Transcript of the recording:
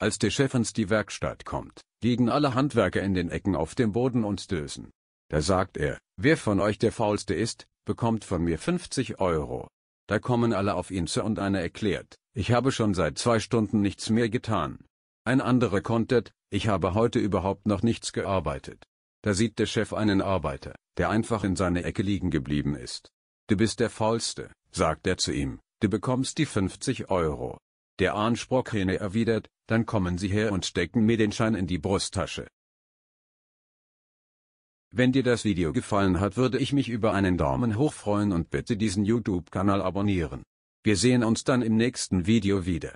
Als der Chef ins die Werkstatt kommt, liegen alle Handwerker in den Ecken auf dem Boden und dösen. Da sagt er, wer von euch der Faulste ist, bekommt von mir 50 Euro. Da kommen alle auf ihn zu und einer erklärt, ich habe schon seit zwei Stunden nichts mehr getan. Ein anderer kontert, ich habe heute überhaupt noch nichts gearbeitet. Da sieht der Chef einen Arbeiter, der einfach in seiner Ecke liegen geblieben ist. Du bist der Faulste, sagt er zu ihm, du bekommst die 50 Euro. Der Arnsprockhähne erwidert, dann kommen Sie her und stecken mir den Schein in die Brusttasche. Wenn dir das Video gefallen hat, würde ich mich über einen Daumen hoch freuen und bitte diesen YouTube-Kanal abonnieren. Wir sehen uns dann im nächsten Video wieder.